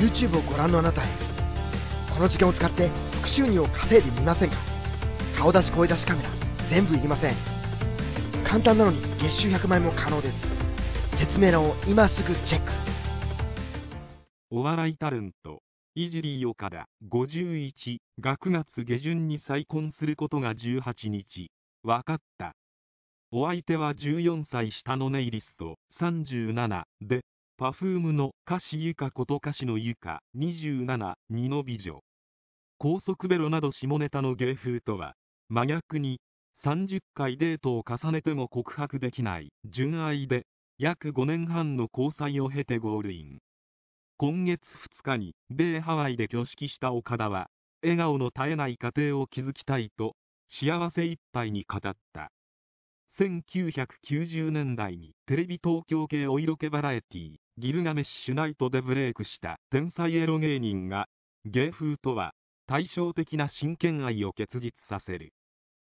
YouTube をご覧のあなたへこの時間を使って副収入を稼いでみませんか顔出し声出しカメラ全部いりません簡単なのに月収100万円も可能です説明欄を今すぐチェックお笑いタレントいじり岡田51が9月下旬に再婚することが18日分かったお相手は14歳下のネイリスト37でパフームの歌詞ゆかこと歌詞のゆか27、2の美女。高速ベロなど下ネタの芸風とは、真逆に、30回デートを重ねても告白できない、純愛で、約5年半の交際を経てゴールイン。今月2日に、米ハワイで挙式した岡田は、笑顔の絶えない家庭を築きたいと、幸せいっぱいに語った。1990年代にテレビ東京系お色気バラエティギルガメッシュナイトでブレイクした天才エロ芸人が芸風とは対照的な真剣愛を結実させる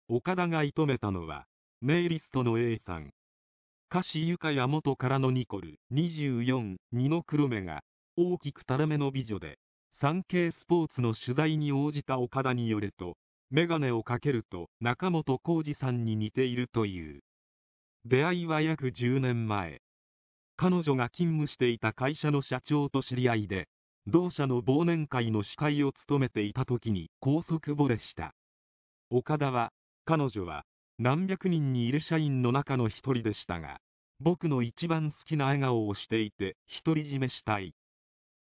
岡田が射止めたのはメイリストの A さん歌詞ゆかや元からのニコル24 2の黒目が大きく垂れ目の美女で産経スポーツの取材に応じた岡田によると眼鏡をかけると中本浩二さんに似ているという出会いは約10年前彼女が勤務していた会社の社長と知り合いで同社の忘年会の司会を務めていた時に高速ボレした岡田は彼女は何百人にいる社員の中の一人でしたが僕の一番好きな笑顔をしていて独り占めしたい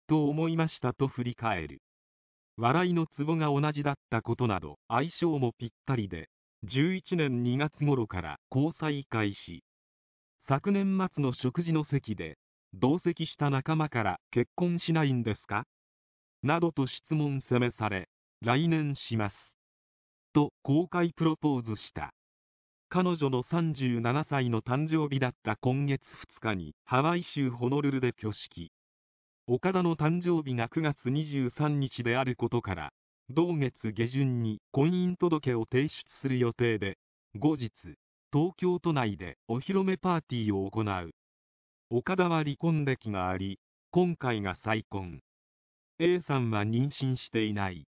と思いましたと振り返る笑いのツボが同じだったことなど相性もぴったりで11年2月頃から交際開始昨年末の食事の席で同席した仲間から結婚しないんですかなどと質問責めされ来年しますと公開プロポーズした彼女の37歳の誕生日だった今月2日にハワイ州ホノルルで挙式岡田の誕生日が9月23日であることから同月下旬に婚姻届を提出する予定で後日東京都内でお披露目パーティーを行う岡田は離婚歴があり今回が再婚 A さんは妊娠していない